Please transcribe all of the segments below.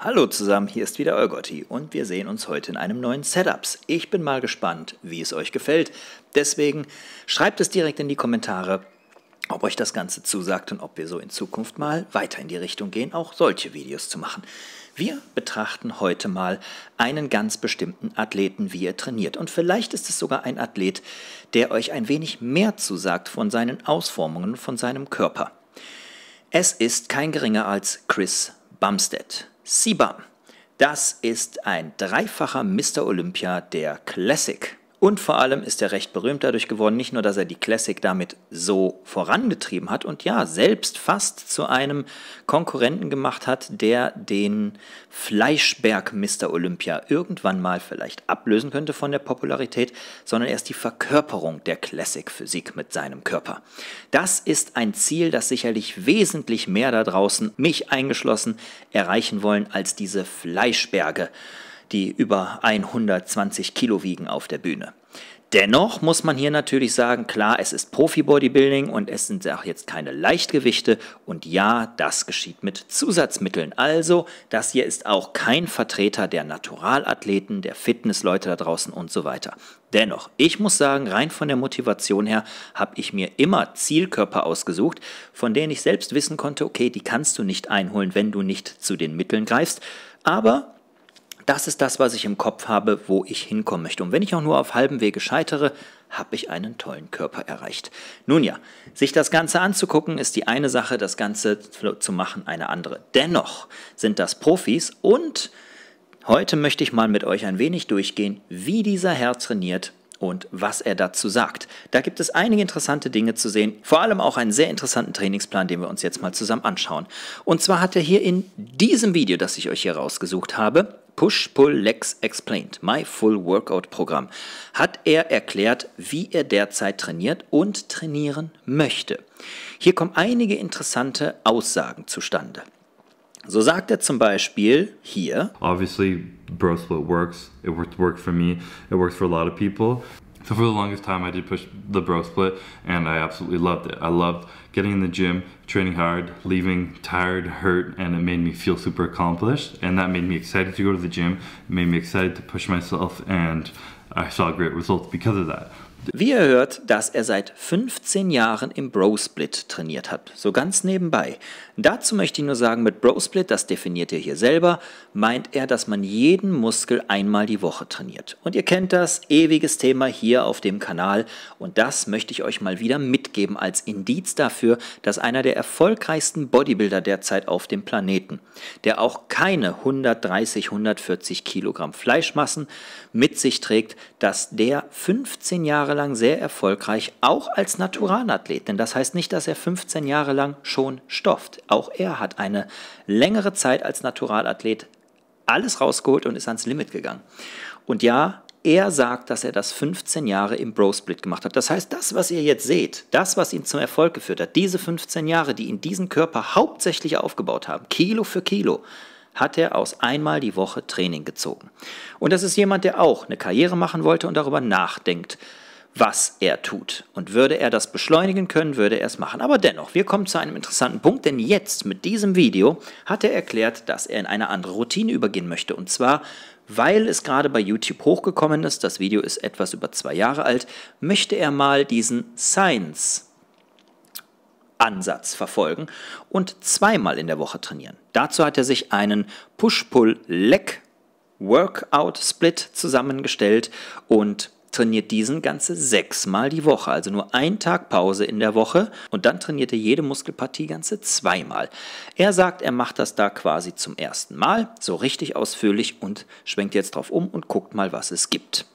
Hallo zusammen, hier ist wieder Olgotti und wir sehen uns heute in einem neuen Setups. Ich bin mal gespannt, wie es euch gefällt. Deswegen schreibt es direkt in die Kommentare, ob euch das Ganze zusagt und ob wir so in Zukunft mal weiter in die Richtung gehen, auch solche Videos zu machen. Wir betrachten heute mal einen ganz bestimmten Athleten, wie er trainiert. Und vielleicht ist es sogar ein Athlet, der euch ein wenig mehr zusagt von seinen Ausformungen, von seinem Körper. Es ist kein geringer als Chris Bumstead. Sibam. Das ist ein dreifacher Mr. Olympia der Classic. Und vor allem ist er recht berühmt dadurch geworden, nicht nur, dass er die Classic damit so vorangetrieben hat und ja, selbst fast zu einem Konkurrenten gemacht hat, der den Fleischberg Mr. Olympia irgendwann mal vielleicht ablösen könnte von der Popularität, sondern er ist die Verkörperung der Classic-Physik mit seinem Körper. Das ist ein Ziel, das sicherlich wesentlich mehr da draußen, mich eingeschlossen, erreichen wollen als diese Fleischberge die über 120 Kilo wiegen auf der Bühne. Dennoch muss man hier natürlich sagen, klar, es ist Profi-Bodybuilding und es sind auch jetzt keine Leichtgewichte und ja, das geschieht mit Zusatzmitteln. Also, das hier ist auch kein Vertreter der Naturalathleten, der Fitnessleute da draußen und so weiter. Dennoch, ich muss sagen, rein von der Motivation her habe ich mir immer Zielkörper ausgesucht, von denen ich selbst wissen konnte, okay, die kannst du nicht einholen, wenn du nicht zu den Mitteln greifst, aber das ist das, was ich im Kopf habe, wo ich hinkommen möchte. Und wenn ich auch nur auf halbem Wege scheitere, habe ich einen tollen Körper erreicht. Nun ja, sich das Ganze anzugucken ist die eine Sache, das Ganze zu machen eine andere. Dennoch sind das Profis und heute möchte ich mal mit euch ein wenig durchgehen, wie dieser Herr trainiert und was er dazu sagt. Da gibt es einige interessante Dinge zu sehen, vor allem auch einen sehr interessanten Trainingsplan, den wir uns jetzt mal zusammen anschauen. Und zwar hat er hier in diesem Video, das ich euch hier rausgesucht habe, Push Pull Legs Explained, My Full Workout Programm, hat er erklärt, wie er derzeit trainiert und trainieren möchte. Hier kommen einige interessante Aussagen zustande. So sagt er zum Beispiel hier: Obviously, bro split works. It worked for me. It works for a lot of people. So for the longest time, I did push the bro split, and I absolutely loved it. I loved getting in the gym, training hard, leaving tired, hurt, and it made me feel super accomplished. And that made me excited to go to the gym, it made me excited to push myself, and I saw great results because of that. Wie ihr hört, dass er seit 15 Jahren im Bro Split trainiert hat, so ganz nebenbei. Dazu möchte ich nur sagen, mit Brosplit, das definiert er hier selber, meint er, dass man jeden Muskel einmal die Woche trainiert. Und ihr kennt das, ewiges Thema hier auf dem Kanal. Und das möchte ich euch mal wieder mitgeben als Indiz dafür, dass einer der erfolgreichsten Bodybuilder derzeit auf dem Planeten, der auch keine 130, 140 Kilogramm Fleischmassen mit sich trägt, dass der 15 Jahre lang sehr erfolgreich, auch als Naturalathlet, denn das heißt nicht, dass er 15 Jahre lang schon stofft. Auch er hat eine längere Zeit als Naturalathlet alles rausgeholt und ist ans Limit gegangen. Und ja, er sagt, dass er das 15 Jahre im Bro-Split gemacht hat. Das heißt, das, was ihr jetzt seht, das, was ihn zum Erfolg geführt hat, diese 15 Jahre, die ihn diesen Körper hauptsächlich aufgebaut haben, Kilo für Kilo, hat er aus einmal die Woche Training gezogen. Und das ist jemand, der auch eine Karriere machen wollte und darüber nachdenkt, was er tut. Und würde er das beschleunigen können, würde er es machen. Aber dennoch, wir kommen zu einem interessanten Punkt, denn jetzt mit diesem Video hat er erklärt, dass er in eine andere Routine übergehen möchte. Und zwar, weil es gerade bei YouTube hochgekommen ist, das Video ist etwas über zwei Jahre alt, möchte er mal diesen Science Ansatz verfolgen und zweimal in der Woche trainieren. Dazu hat er sich einen Push-Pull-Leg Workout Split zusammengestellt und trainiert diesen ganze sechsmal die Woche, also nur einen Tag Pause in der Woche und dann trainiert er jede Muskelpartie ganze zweimal. Er sagt, er macht das da quasi zum ersten Mal, so richtig ausführlich und schwenkt jetzt drauf um und guckt mal, was es gibt.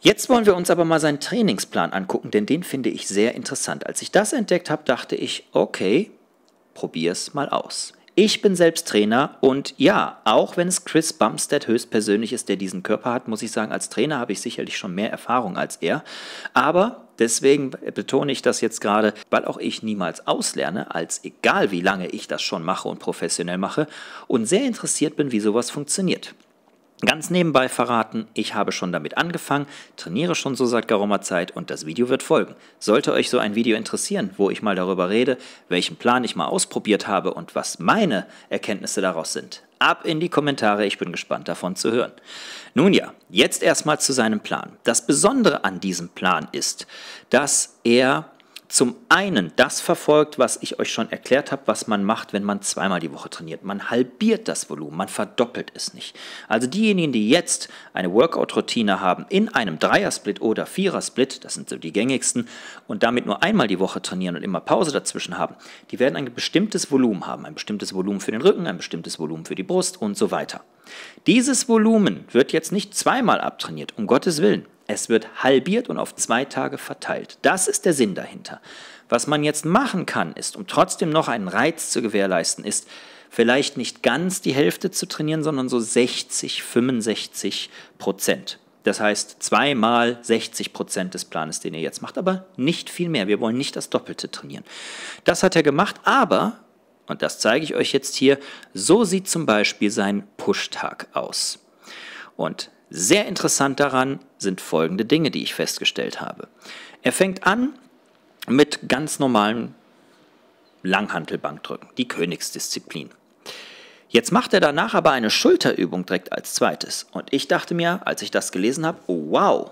Jetzt wollen wir uns aber mal seinen Trainingsplan angucken, denn den finde ich sehr interessant. Als ich das entdeckt habe, dachte ich, okay, probier's mal aus. Ich bin selbst Trainer und ja, auch wenn es Chris Bumstead höchstpersönlich ist, der diesen Körper hat, muss ich sagen, als Trainer habe ich sicherlich schon mehr Erfahrung als er. Aber Deswegen betone ich das jetzt gerade, weil auch ich niemals auslerne, als egal wie lange ich das schon mache und professionell mache und sehr interessiert bin, wie sowas funktioniert. Ganz nebenbei verraten, ich habe schon damit angefangen, trainiere schon so seit geraumer Zeit und das Video wird folgen. Sollte euch so ein Video interessieren, wo ich mal darüber rede, welchen Plan ich mal ausprobiert habe und was meine Erkenntnisse daraus sind, ab in die Kommentare, ich bin gespannt davon zu hören. Nun ja, jetzt erstmal zu seinem Plan. Das Besondere an diesem Plan ist, dass er zum einen das verfolgt, was ich euch schon erklärt habe, was man macht, wenn man zweimal die Woche trainiert. Man halbiert das Volumen, man verdoppelt es nicht. Also diejenigen, die jetzt eine Workout-Routine haben in einem Dreiersplit oder Vierersplit, das sind so die gängigsten, und damit nur einmal die Woche trainieren und immer Pause dazwischen haben, die werden ein bestimmtes Volumen haben. Ein bestimmtes Volumen für den Rücken, ein bestimmtes Volumen für die Brust und so weiter. Dieses Volumen wird jetzt nicht zweimal abtrainiert, um Gottes Willen. Es wird halbiert und auf zwei Tage verteilt. Das ist der Sinn dahinter. Was man jetzt machen kann, ist, um trotzdem noch einen Reiz zu gewährleisten, ist vielleicht nicht ganz die Hälfte zu trainieren, sondern so 60, 65 Prozent. Das heißt, zweimal 60 Prozent des Planes, den ihr jetzt macht, aber nicht viel mehr. Wir wollen nicht das Doppelte trainieren. Das hat er gemacht, aber, und das zeige ich euch jetzt hier, so sieht zum Beispiel sein Push-Tag aus. Und sehr interessant daran sind folgende Dinge, die ich festgestellt habe. Er fängt an mit ganz normalen Langhantelbankdrücken, die Königsdisziplin. Jetzt macht er danach aber eine Schulterübung direkt als zweites. Und ich dachte mir, als ich das gelesen habe, oh wow,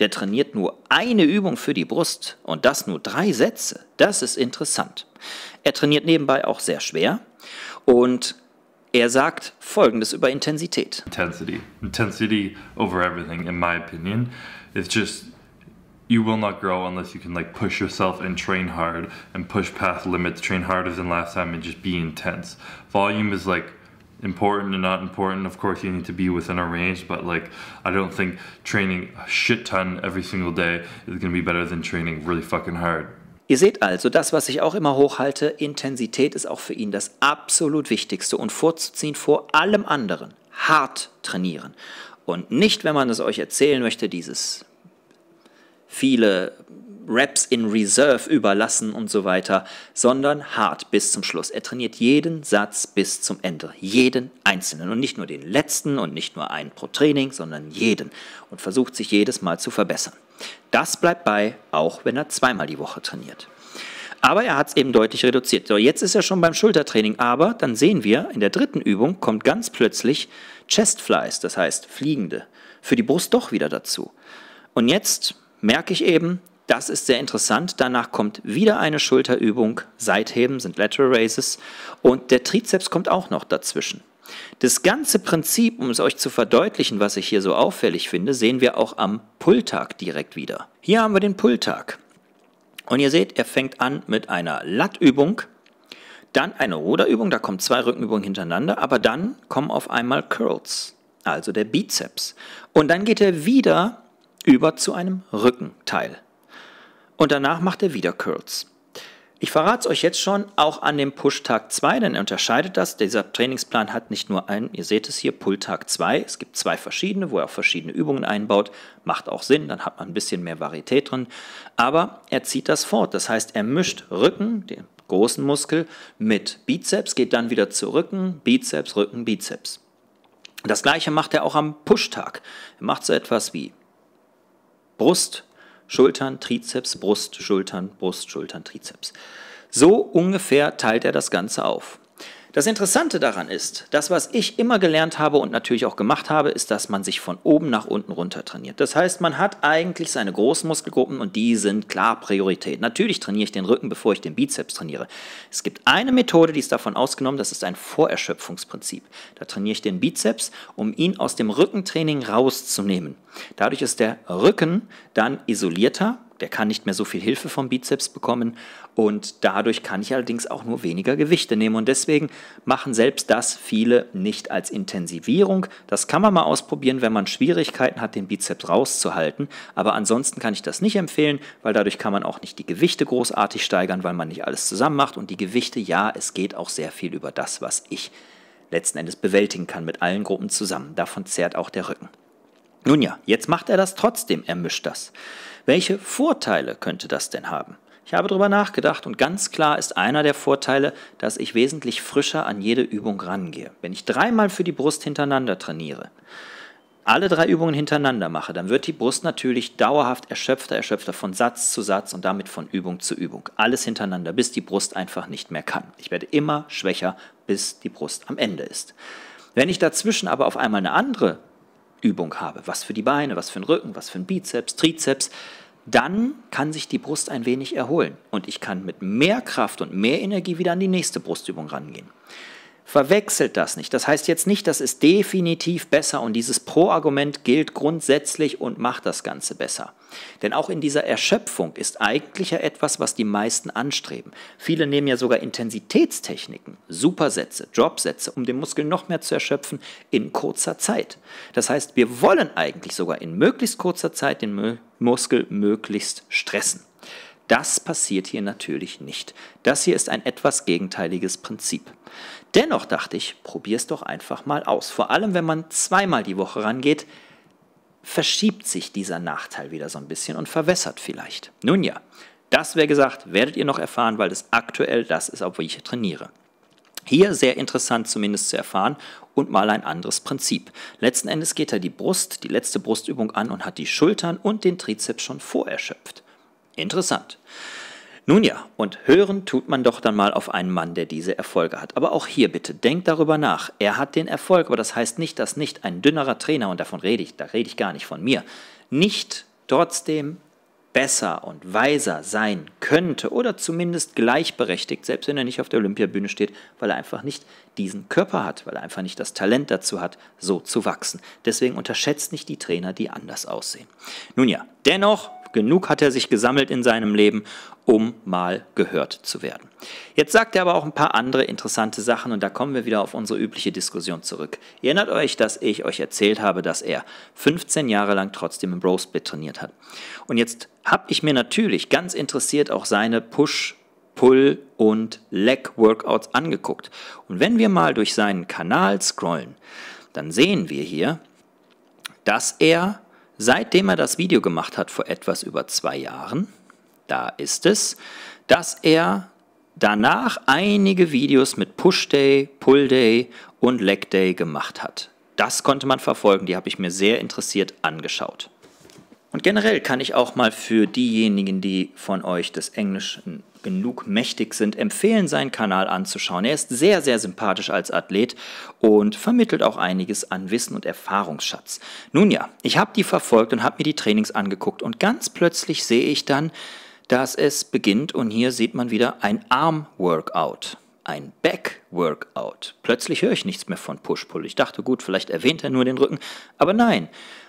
der trainiert nur eine Übung für die Brust und das nur drei Sätze. Das ist interessant. Er trainiert nebenbei auch sehr schwer und Er sagt folgendes über Intensität. Intensity. Intensity over everything in my opinion. It's just you will not grow unless you can like push yourself and train hard and push past limits, train harder than last time and just be intense. Volume is like important and not important. Of course, you need to be within a range, but like I don't think training a shit ton every single day is going to be better than training really fucking hard Ihr seht also, das, was ich auch immer hochhalte, Intensität ist auch für ihn das absolut Wichtigste und vorzuziehen vor allem anderen. Hart trainieren. Und nicht, wenn man es euch erzählen möchte, dieses viele Raps in Reserve überlassen und so weiter, sondern hart bis zum Schluss. Er trainiert jeden Satz bis zum Ende, jeden einzelnen und nicht nur den letzten und nicht nur einen pro Training, sondern jeden und versucht sich jedes Mal zu verbessern. Das bleibt bei, auch wenn er zweimal die Woche trainiert. Aber er hat es eben deutlich reduziert. So, jetzt ist er schon beim Schultertraining, aber dann sehen wir, in der dritten Übung kommt ganz plötzlich Chestflies, das heißt Fliegende, für die Brust doch wieder dazu. Und jetzt merke ich eben, das ist sehr interessant. Danach kommt wieder eine Schulterübung. Seitheben sind Lateral Raises. Und der Trizeps kommt auch noch dazwischen. Das ganze Prinzip, um es euch zu verdeutlichen, was ich hier so auffällig finde, sehen wir auch am Pulltag direkt wieder. Hier haben wir den Pulltag. Und ihr seht, er fängt an mit einer Lattübung, dann eine Ruderübung, da kommen zwei Rückenübungen hintereinander, aber dann kommen auf einmal Curls, also der Bizeps. Und dann geht er wieder über zu einem Rückenteil. Und danach macht er wieder Curls. Ich verrate es euch jetzt schon, auch an dem Push-Tag 2, denn er unterscheidet das. Dieser Trainingsplan hat nicht nur einen, ihr seht es hier, Pull-Tag 2. Es gibt zwei verschiedene, wo er auch verschiedene Übungen einbaut. Macht auch Sinn, dann hat man ein bisschen mehr Varietät drin. Aber er zieht das fort. Das heißt, er mischt Rücken, den großen Muskel, mit Bizeps, geht dann wieder zu Rücken, Bizeps, Rücken, Bizeps. Das gleiche macht er auch am Push-Tag. Er macht so etwas wie Brust, Schultern, Trizeps, Brust, Schultern, Brust, Schultern, Trizeps. So ungefähr teilt er das Ganze auf. Das Interessante daran ist, das, was ich immer gelernt habe und natürlich auch gemacht habe, ist, dass man sich von oben nach unten runter trainiert. Das heißt, man hat eigentlich seine Großmuskelgruppen und die sind klar Priorität. Natürlich trainiere ich den Rücken, bevor ich den Bizeps trainiere. Es gibt eine Methode, die ist davon ausgenommen, das ist ein Vorerschöpfungsprinzip. Da trainiere ich den Bizeps, um ihn aus dem Rückentraining rauszunehmen. Dadurch ist der Rücken dann isolierter der kann nicht mehr so viel Hilfe vom Bizeps bekommen und dadurch kann ich allerdings auch nur weniger Gewichte nehmen. Und deswegen machen selbst das viele nicht als Intensivierung. Das kann man mal ausprobieren, wenn man Schwierigkeiten hat, den Bizeps rauszuhalten. Aber ansonsten kann ich das nicht empfehlen, weil dadurch kann man auch nicht die Gewichte großartig steigern, weil man nicht alles zusammen macht. Und die Gewichte, ja, es geht auch sehr viel über das, was ich letzten Endes bewältigen kann mit allen Gruppen zusammen. Davon zehrt auch der Rücken. Nun ja, jetzt macht er das trotzdem, er mischt das. Welche Vorteile könnte das denn haben? Ich habe darüber nachgedacht und ganz klar ist einer der Vorteile, dass ich wesentlich frischer an jede Übung rangehe. Wenn ich dreimal für die Brust hintereinander trainiere, alle drei Übungen hintereinander mache, dann wird die Brust natürlich dauerhaft erschöpfter, erschöpfter von Satz zu Satz und damit von Übung zu Übung. Alles hintereinander, bis die Brust einfach nicht mehr kann. Ich werde immer schwächer, bis die Brust am Ende ist. Wenn ich dazwischen aber auf einmal eine andere Übung habe, was für die Beine, was für den Rücken, was für den Bizeps, Trizeps, dann kann sich die Brust ein wenig erholen und ich kann mit mehr Kraft und mehr Energie wieder an die nächste Brustübung rangehen. Verwechselt das nicht. Das heißt jetzt nicht, das ist definitiv besser und dieses Pro-Argument gilt grundsätzlich und macht das Ganze besser. Denn auch in dieser Erschöpfung ist eigentlich ja etwas, was die meisten anstreben. Viele nehmen ja sogar Intensitätstechniken, Supersätze, Dropsätze, um den Muskel noch mehr zu erschöpfen in kurzer Zeit. Das heißt, wir wollen eigentlich sogar in möglichst kurzer Zeit den Muskel möglichst stressen. Das passiert hier natürlich nicht. Das hier ist ein etwas gegenteiliges Prinzip. Dennoch dachte ich, probier's doch einfach mal aus. Vor allem, wenn man zweimal die Woche rangeht, verschiebt sich dieser Nachteil wieder so ein bisschen und verwässert vielleicht. Nun ja, das wäre gesagt, werdet ihr noch erfahren, weil das aktuell das ist, obwohl ich trainiere. Hier sehr interessant zumindest zu erfahren und mal ein anderes Prinzip. Letzten Endes geht er die Brust, die letzte Brustübung an und hat die Schultern und den Trizeps schon vorerschöpft. Interessant. Nun ja, und hören tut man doch dann mal auf einen Mann, der diese Erfolge hat. Aber auch hier bitte, denkt darüber nach. Er hat den Erfolg, aber das heißt nicht, dass nicht ein dünnerer Trainer, und davon rede ich, da rede ich gar nicht von mir, nicht trotzdem besser und weiser sein könnte oder zumindest gleichberechtigt, selbst wenn er nicht auf der Olympiabühne steht, weil er einfach nicht diesen Körper hat, weil er einfach nicht das Talent dazu hat, so zu wachsen. Deswegen unterschätzt nicht die Trainer, die anders aussehen. Nun ja, dennoch, genug hat er sich gesammelt in seinem Leben um mal gehört zu werden. Jetzt sagt er aber auch ein paar andere interessante Sachen und da kommen wir wieder auf unsere übliche Diskussion zurück. Ihr erinnert euch, dass ich euch erzählt habe, dass er 15 Jahre lang trotzdem im Bro Split trainiert hat. Und jetzt habe ich mir natürlich ganz interessiert auch seine Push- Pull- und Leg-Workouts angeguckt. Und wenn wir mal durch seinen Kanal scrollen, dann sehen wir hier, dass er, seitdem er das Video gemacht hat vor etwas über zwei Jahren, da ist es, dass er danach einige Videos mit Push Day, Pull Day und Leg Day gemacht hat. Das konnte man verfolgen, die habe ich mir sehr interessiert angeschaut. Und generell kann ich auch mal für diejenigen, die von euch des Englischen genug mächtig sind, empfehlen, seinen Kanal anzuschauen. Er ist sehr, sehr sympathisch als Athlet und vermittelt auch einiges an Wissen und Erfahrungsschatz. Nun ja, ich habe die verfolgt und habe mir die Trainings angeguckt und ganz plötzlich sehe ich dann, dass es beginnt und hier sieht man wieder ein Arm-Workout, ein Back-Workout. Plötzlich höre ich nichts mehr von Push-Pull. Ich dachte, gut, vielleicht erwähnt er nur den Rücken, aber nein.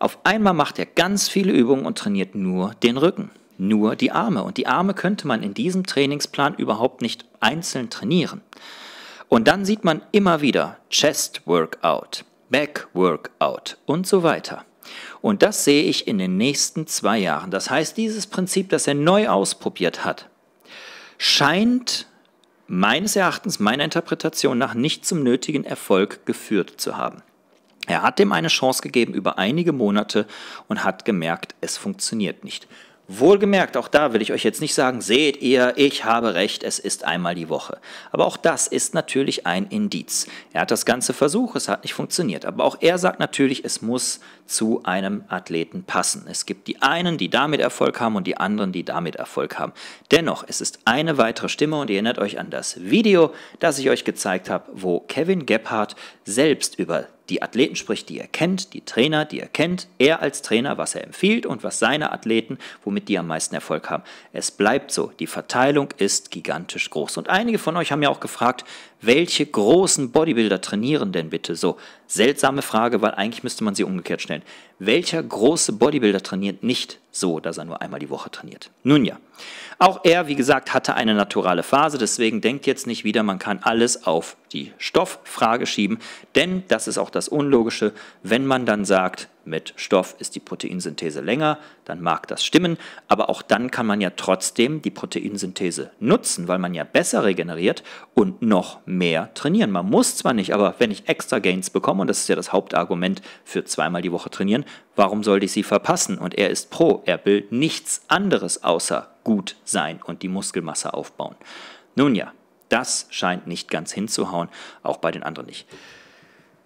Auf einmal macht er ganz viele Übungen und trainiert nur den Rücken, nur die Arme. Und die Arme könnte man in diesem Trainingsplan überhaupt nicht einzeln trainieren. Und dann sieht man immer wieder Chest-Workout, Back-Workout und so weiter. Und das sehe ich in den nächsten zwei Jahren. Das heißt, dieses Prinzip, das er neu ausprobiert hat, scheint meines Erachtens, meiner Interpretation nach, nicht zum nötigen Erfolg geführt zu haben. Er hat dem eine Chance gegeben über einige Monate und hat gemerkt, es funktioniert nicht. Wohlgemerkt, auch da will ich euch jetzt nicht sagen, seht ihr, ich habe recht, es ist einmal die Woche. Aber auch das ist natürlich ein Indiz. Er hat das Ganze Versuch, es hat nicht funktioniert. Aber auch er sagt natürlich, es muss zu einem Athleten passen. Es gibt die einen, die damit Erfolg haben und die anderen, die damit Erfolg haben. Dennoch, es ist eine weitere Stimme und ihr erinnert euch an das Video, das ich euch gezeigt habe, wo Kevin Gebhardt selbst über die Athleten, sprich die er kennt, die Trainer, die er kennt, er als Trainer, was er empfiehlt und was seine Athleten, womit die am meisten Erfolg haben. Es bleibt so, die Verteilung ist gigantisch groß. Und einige von euch haben ja auch gefragt, welche großen Bodybuilder trainieren denn bitte so? Seltsame Frage, weil eigentlich müsste man sie umgekehrt stellen. Welcher große Bodybuilder trainiert nicht so, dass er nur einmal die Woche trainiert? Nun ja, auch er, wie gesagt, hatte eine naturale Phase, deswegen denkt jetzt nicht wieder, man kann alles auf die Stofffrage schieben, denn das ist auch das Unlogische, wenn man dann sagt, mit Stoff ist die Proteinsynthese länger, dann mag das stimmen, aber auch dann kann man ja trotzdem die Proteinsynthese nutzen, weil man ja besser regeneriert und noch mehr trainieren. Man muss zwar nicht, aber wenn ich extra Gains bekomme, und das ist ja das Hauptargument für zweimal die Woche trainieren, warum sollte ich sie verpassen? Und er ist pro, er will nichts anderes außer gut sein und die Muskelmasse aufbauen. Nun ja, das scheint nicht ganz hinzuhauen, auch bei den anderen nicht.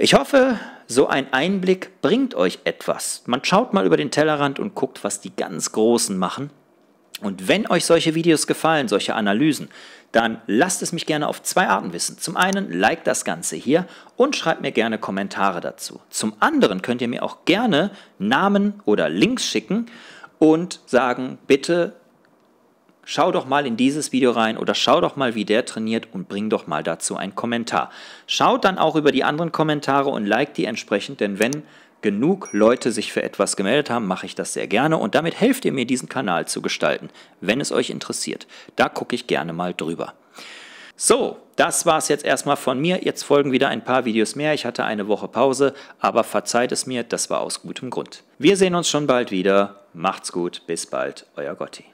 Ich hoffe, so ein Einblick bringt euch etwas. Man schaut mal über den Tellerrand und guckt, was die ganz Großen machen. Und wenn euch solche Videos gefallen, solche Analysen, dann lasst es mich gerne auf zwei Arten wissen. Zum einen, like das Ganze hier und schreibt mir gerne Kommentare dazu. Zum anderen könnt ihr mir auch gerne Namen oder Links schicken und sagen, bitte Schau doch mal in dieses Video rein oder schau doch mal, wie der trainiert und bring doch mal dazu einen Kommentar. Schaut dann auch über die anderen Kommentare und like die entsprechend, denn wenn genug Leute sich für etwas gemeldet haben, mache ich das sehr gerne und damit helft ihr mir, diesen Kanal zu gestalten, wenn es euch interessiert. Da gucke ich gerne mal drüber. So, das war es jetzt erstmal von mir. Jetzt folgen wieder ein paar Videos mehr. Ich hatte eine Woche Pause, aber verzeiht es mir, das war aus gutem Grund. Wir sehen uns schon bald wieder. Macht's gut, bis bald, euer Gotti.